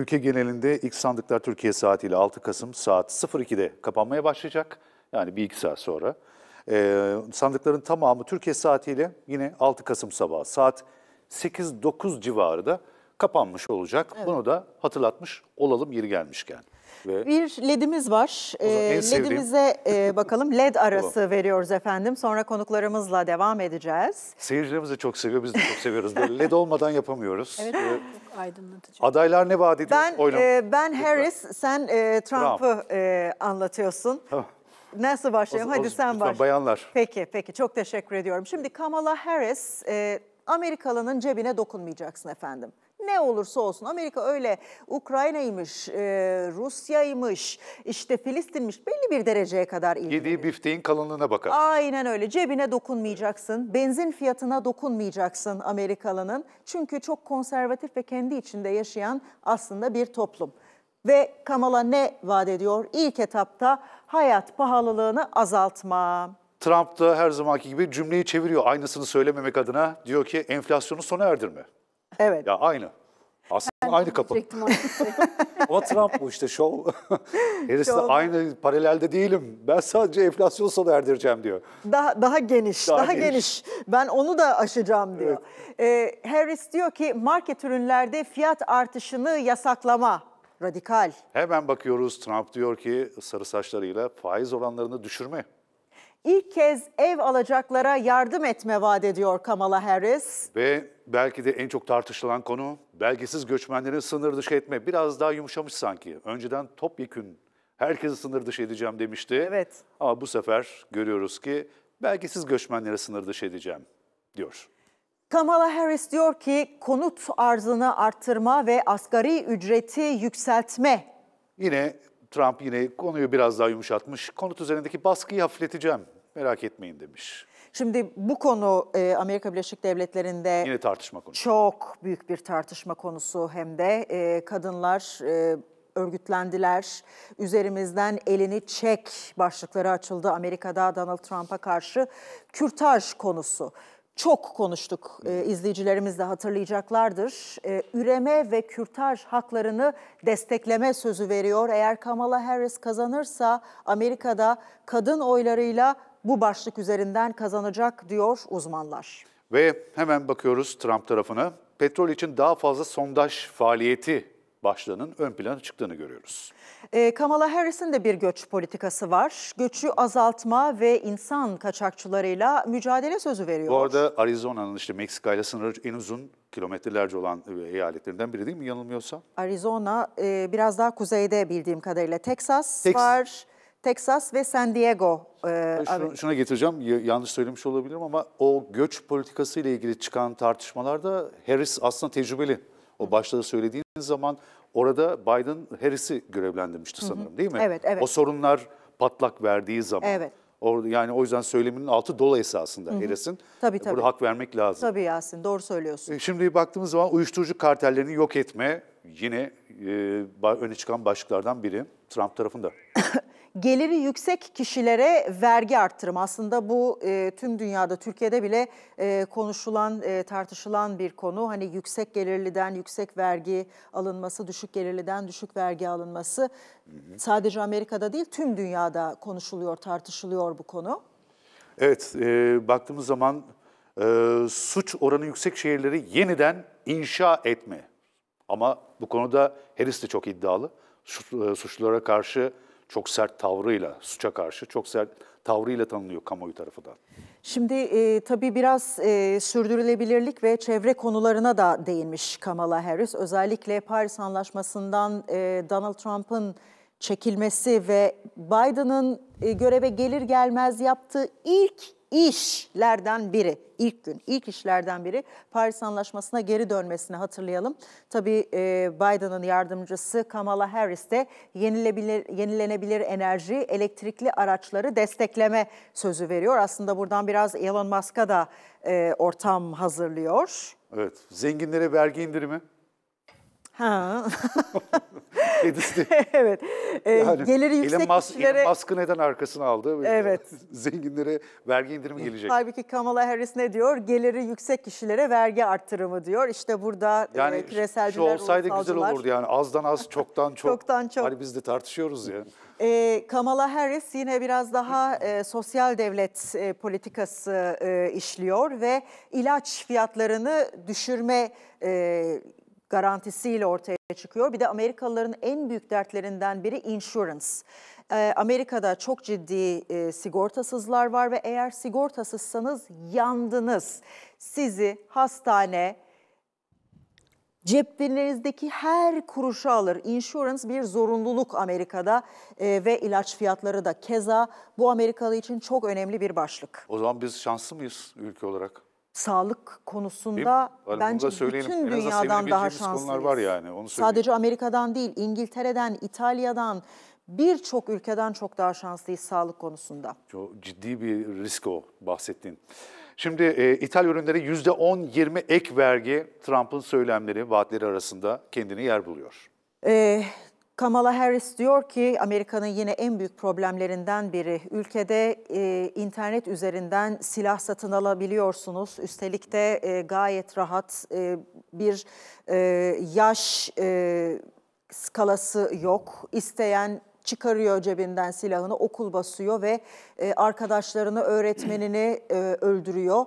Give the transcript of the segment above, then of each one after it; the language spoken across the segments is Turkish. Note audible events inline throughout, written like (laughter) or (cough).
Ülke genelinde ilk sandıklar Türkiye saatiyle 6 Kasım saat 02'de kapanmaya başlayacak. Yani bir iki saat sonra. Ee, sandıkların tamamı Türkiye saatiyle yine 6 Kasım sabahı saat 8-9 civarı da kapanmış olacak. Evet. Bunu da hatırlatmış olalım yeri gelmişken. Ve bir LED'imiz var. LED'imize ee, e, e (laughs) bakalım. LED arası veriyoruz efendim. Sonra konuklarımızla devam edeceğiz. Seyircilerimiz de çok seviyor, biz de çok seviyoruz. LED e olmadan yapamıyoruz. Evet. Ee, aydınlatıcı. Adaylar ne vaat ediyor? Ben, e, ben Harris, sen e, Trump'ı Trump. e, anlatıyorsun. Nasıl başlayalım? Hadi o, sen başla. bayanlar. Peki, peki. Çok teşekkür ediyorum. Şimdi Kamala Harris, e, Amerikalı'nın cebine dokunmayacaksın efendim ne olursa olsun Amerika öyle Ukrayna'ymış, e, Rusya'ymış, işte Filistin'miş belli bir dereceye kadar ilgilenir. Yediği bifteğin kalınlığına bakar. Aynen öyle cebine dokunmayacaksın, benzin fiyatına dokunmayacaksın Amerikalı'nın. Çünkü çok konservatif ve kendi içinde yaşayan aslında bir toplum ve Kamala ne vaat ediyor? İlk etapta hayat pahalılığını azaltma. Trump da her zamanki gibi cümleyi çeviriyor aynısını söylememek adına. Diyor ki enflasyonu sona erdirme. Evet. Ya aynı aynı kapı. (laughs) Ama Trump bu işte şov. (laughs) Herisi aynı paralelde değilim. Ben sadece enflasyon sonu erdireceğim diyor. Daha daha geniş, daha, daha geniş. geniş. Ben onu da aşacağım diyor. Evet. Ee, Harris diyor ki market ürünlerde fiyat artışını yasaklama radikal. Hemen bakıyoruz Trump diyor ki sarı saçlarıyla faiz oranlarını düşürme ilk kez ev alacaklara yardım etme vaat ediyor Kamala Harris. Ve belki de en çok tartışılan konu belgesiz göçmenlerin sınır dışı etme. Biraz daha yumuşamış sanki. Önceden topyekün herkesi sınır dışı edeceğim demişti. Evet. Ama bu sefer görüyoruz ki belgesiz göçmenlere sınır dışı edeceğim diyor. Kamala Harris diyor ki konut arzını arttırma ve asgari ücreti yükseltme. Yine Trump yine konuyu biraz daha yumuşatmış. Konut üzerindeki baskıyı hafifleteceğim merak etmeyin demiş. Şimdi bu konu e, Amerika Birleşik Devletleri'nde yine tartışma konusu. Çok büyük bir tartışma konusu hem de e, kadınlar e, örgütlendiler. Üzerimizden elini çek başlıkları açıldı Amerika'da Donald Trump'a karşı kürtaj konusu. Çok konuştuk, e, hmm. izleyicilerimiz de hatırlayacaklardır. E, üreme ve kürtaj haklarını destekleme sözü veriyor. Eğer Kamala Harris kazanırsa Amerika'da kadın oylarıyla bu başlık üzerinden kazanacak diyor uzmanlar. Ve hemen bakıyoruz Trump tarafına. Petrol için daha fazla sondaj faaliyeti başlığının ön plana çıktığını görüyoruz. Ee, Kamala Harris'in de bir göç politikası var. Göçü azaltma ve insan kaçakçılarıyla mücadele sözü veriyor. Bu arada Arizona'nın işte Meksika ile sınırı en uzun kilometrelerce olan eyaletlerinden biri değil mi yanılmıyorsa? Arizona e, biraz daha kuzeyde bildiğim kadarıyla Texas Tex var. Texas ve San Diego. E, Şunu, şuna getireceğim, yanlış söylemiş olabilirim ama o göç politikası ile ilgili çıkan tartışmalarda Harris aslında tecrübeli. O başta da söylediğiniz zaman orada Biden Harris'i görevlendirmişti sanırım değil mi? Evet, evet. O sorunlar patlak verdiği zaman. Evet. yani o yüzden söyleminin altı dolu esasında Harris'in. Tabii e, tabii. Burada hak vermek lazım. Tabii Yasin doğru söylüyorsun. E, şimdi baktığımız zaman uyuşturucu kartellerini yok etme yine e, öne çıkan başlıklardan biri Trump tarafında geliri yüksek kişilere vergi arttırımı. Aslında bu e, tüm dünyada Türkiye'de bile e, konuşulan, e, tartışılan bir konu. Hani yüksek gelirliden yüksek vergi alınması, düşük gelirliden düşük vergi alınması hı hı. sadece Amerika'da değil tüm dünyada konuşuluyor, tartışılıyor bu konu. Evet, e, baktığımız zaman e, suç oranı yüksek şehirleri yeniden inşa etme. Ama bu konuda Harris de çok iddialı. E, suçlulara karşı çok sert tavrıyla, suça karşı çok sert tavrıyla tanınıyor kamuoyu tarafından. Şimdi e, tabii biraz e, sürdürülebilirlik ve çevre konularına da değinmiş Kamala Harris. Özellikle Paris Anlaşması'ndan e, Donald Trump'ın çekilmesi ve Biden'ın e, göreve gelir gelmez yaptığı ilk işlerden biri, ilk gün, ilk işlerden biri Paris Anlaşması'na geri dönmesini hatırlayalım. Tabii e, Biden'ın yardımcısı Kamala Harris de yenilebilir yenilenebilir enerji, elektrikli araçları destekleme sözü veriyor. Aslında buradan biraz Elon Musk'a da e, ortam hazırlıyor. Evet, zenginlere vergi indirimi. Ha. (laughs) kedisi. (laughs) evet. Ee, yani, geliri yüksek Elon Musk, kişilere... Elon Musk'ı neden arkasına aldı? Evet. (laughs) Zenginlere vergi indirimi gelecek. Halbuki Kamala Harris ne diyor? Geliri yüksek kişilere vergi arttırımı diyor. İşte burada e, yani, e, küreselciler, Yani şu olsaydı güzel olurdu yani. Azdan az, çoktan (laughs) çok. çoktan çok. Hani biz de tartışıyoruz ya. E, Kamala Harris yine biraz daha e, sosyal devlet e, politikası e, işliyor ve ilaç fiyatlarını düşürme e, garantisiyle ortaya çıkıyor. Bir de Amerikalıların en büyük dertlerinden biri insurance. Ee, Amerika'da çok ciddi e, sigortasızlar var ve eğer sigortasızsanız yandınız. Sizi hastane, Ceplerinizdeki her kuruşu alır. Insurance bir zorunluluk Amerika'da e, ve ilaç fiyatları da keza bu Amerikalı için çok önemli bir başlık. O zaman biz şanslı mıyız ülke olarak? sağlık konusunda Değil, hani bence bütün dünyadan daha şanslı. var yani. Onu Sadece Amerika'dan değil, İngiltere'den, İtalya'dan birçok ülkeden çok daha şanslıyız sağlık konusunda. Çok ciddi bir risk o bahsettiğin. Şimdi e, ürünleri yüzde %10-20 ek vergi Trump'ın söylemleri, vaatleri arasında kendini yer buluyor. Ee, Kamala Harris diyor ki Amerika'nın yine en büyük problemlerinden biri ülkede e, internet üzerinden silah satın alabiliyorsunuz. Üstelik de e, gayet rahat e, bir e, yaş e, skalası yok. İsteyen çıkarıyor cebinden silahını okul basıyor ve e, arkadaşlarını öğretmenini e, öldürüyor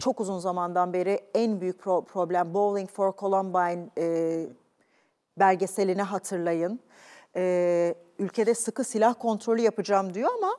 çok uzun zamandan beri en büyük pro problem Bowling for Columbine e, belgeselini hatırlayın. Ee, ülkede sıkı silah kontrolü yapacağım diyor ama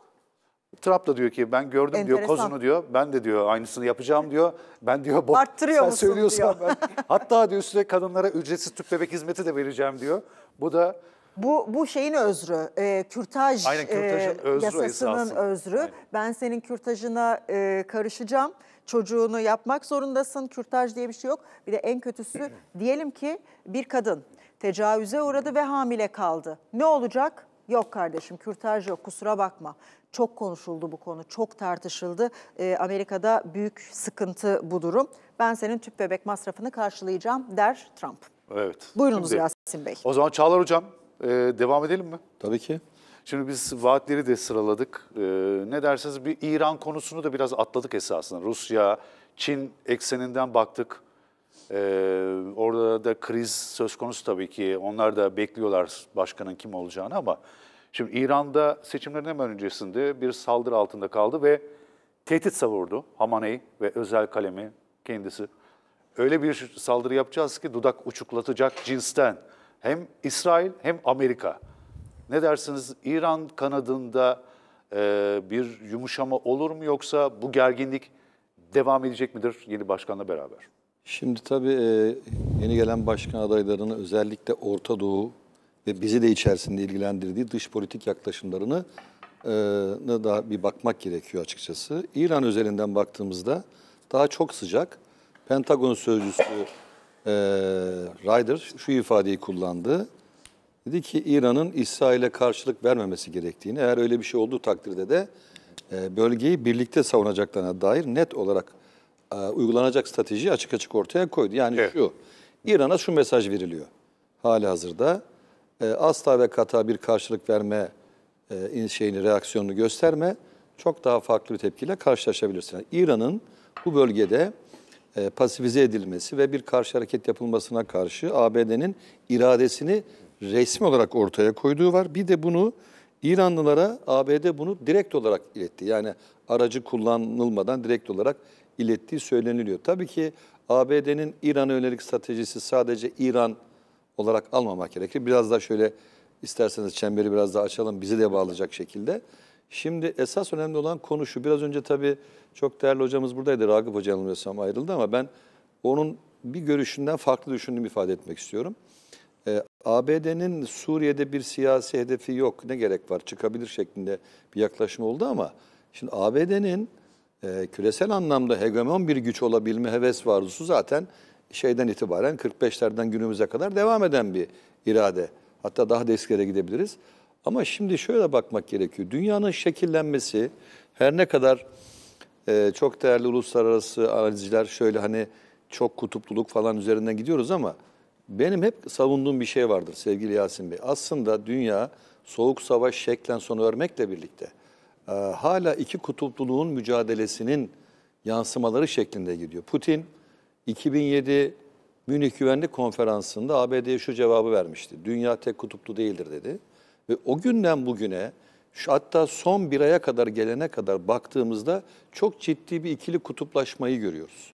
Trump da diyor ki ben gördüm Enteresan. diyor kozunu diyor. Ben de diyor aynısını yapacağım diyor. Ben diyor Arttırıyor sen musun söylüyorsan diyor. ben. Hatta diyor size kadınlara ücretsiz tüp bebek hizmeti de vereceğim diyor. Bu da bu, bu şeyin özrü, e, kürtaj Aynen, e, özrü yasasının esasında. özrü. Aynen. Ben senin kürtajına e, karışacağım, çocuğunu yapmak zorundasın, kürtaj diye bir şey yok. Bir de en kötüsü diyelim ki bir kadın Tecavüze uğradı ve hamile kaldı. Ne olacak? Yok kardeşim kürtaj yok kusura bakma. Çok konuşuldu bu konu, çok tartışıldı. E, Amerika'da büyük sıkıntı bu durum. Ben senin tüp bebek masrafını karşılayacağım der Trump. Evet. Buyurunuz Şimdi, Yasin Bey. O zaman Çağlar Hocam e, devam edelim mi? Tabii ki. Şimdi biz vaatleri de sıraladık. E, ne derseniz bir İran konusunu da biraz atladık esasında. Rusya, Çin ekseninden baktık. Ee, orada da kriz söz konusu tabii ki. Onlar da bekliyorlar başkanın kim olacağını ama şimdi İran'da seçimlerin hemen öncesinde bir saldırı altında kaldı ve tehdit savurdu Hamaney ve özel kalemi kendisi. Öyle bir saldırı yapacağız ki dudak uçuklatacak cinsten hem İsrail hem Amerika. Ne dersiniz İran kanadında e, bir yumuşama olur mu yoksa bu gerginlik devam edecek midir yeni başkanla beraber? Şimdi tabii e, yeni gelen başkan adaylarının özellikle Orta Doğu ve bizi de içerisinde ilgilendirdiği dış politik yaklaşımlarını e, da bir bakmak gerekiyor açıkçası. İran özelinden baktığımızda daha çok sıcak. Pentagon sözcüsü e, Ryder şu ifadeyi kullandı. Dedi ki İran'ın İsrail'e karşılık vermemesi gerektiğini, eğer öyle bir şey olduğu takdirde de bölgeyi birlikte savunacaklarına dair net olarak e, uygulanacak stratejiyi açık açık ortaya koydu. Yani evet. şu, İran'a şu mesaj veriliyor hali hazırda. E, asla ve kata bir karşılık verme e, şeyini, reaksiyonunu gösterme. Çok daha farklı bir tepkiyle karşılaşabilirsin. Yani İran'ın bu bölgede e, pasifize edilmesi ve bir karşı hareket yapılmasına karşı ABD'nin iradesini resmi olarak ortaya koyduğu var. Bir de bunu İranlılara ABD bunu direkt olarak iletti. Yani aracı kullanılmadan direkt olarak ilettiği söyleniliyor. Tabii ki ABD'nin İran'a yönelik stratejisi sadece İran olarak almamak gerekir. Biraz daha şöyle isterseniz çemberi biraz daha açalım bizi de bağlayacak şekilde. Şimdi esas önemli olan konu şu. Biraz önce tabii çok değerli hocamız buradaydı. Ragıp Hoca yanılmıyorsam ayrıldı ama ben onun bir görüşünden farklı düşündüğümü ifade etmek istiyorum. Ee, ABD'nin Suriye'de bir siyasi hedefi yok. Ne gerek var? Çıkabilir şeklinde bir yaklaşım oldu ama Şimdi ABD'nin e, küresel anlamda hegemon bir güç olabilme heves varlığı zaten şeyden itibaren 45'lerden günümüze kadar devam eden bir irade. Hatta daha da eskilere gidebiliriz. Ama şimdi şöyle bakmak gerekiyor. Dünyanın şekillenmesi her ne kadar e, çok değerli uluslararası analizciler şöyle hani çok kutupluluk falan üzerinden gidiyoruz ama benim hep savunduğum bir şey vardır sevgili Yasin Bey. Aslında dünya soğuk savaş şeklen sona örmekle birlikte e, hala iki kutupluluğun mücadelesinin yansımaları şeklinde gidiyor. Putin 2007 Münih Güvenlik Konferansı'nda ABD'ye şu cevabı vermişti. Dünya tek kutuplu değildir dedi. Ve o günden bugüne şu hatta son bir aya kadar gelene kadar baktığımızda çok ciddi bir ikili kutuplaşmayı görüyoruz.